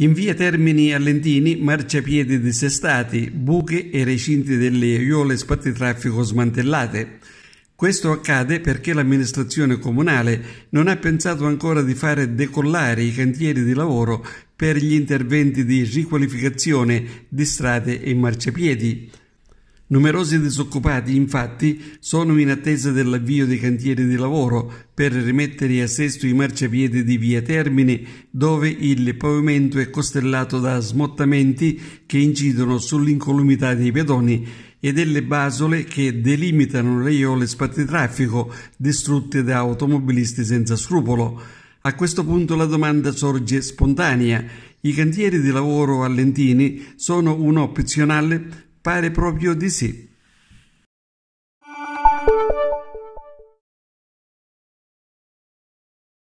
In via Termini Allentini, marciapiedi dissestati, buche e recinti delle aiuole spazitraffico smantellate. Questo accade perché l'amministrazione comunale non ha pensato ancora di fare decollare i cantieri di lavoro per gli interventi di riqualificazione di strade e marciapiedi. Numerosi disoccupati, infatti, sono in attesa dell'avvio dei cantieri di lavoro per rimettere a sesto i marciapiedi di via Termine, dove il pavimento è costellato da smottamenti che incidono sull'incolumità dei pedoni e delle basole che delimitano le iole spazitraffico distrutte da automobilisti senza scrupolo. A questo punto la domanda sorge spontanea. I cantieri di lavoro a Lentini sono un'opzionale Pare proprio di sì.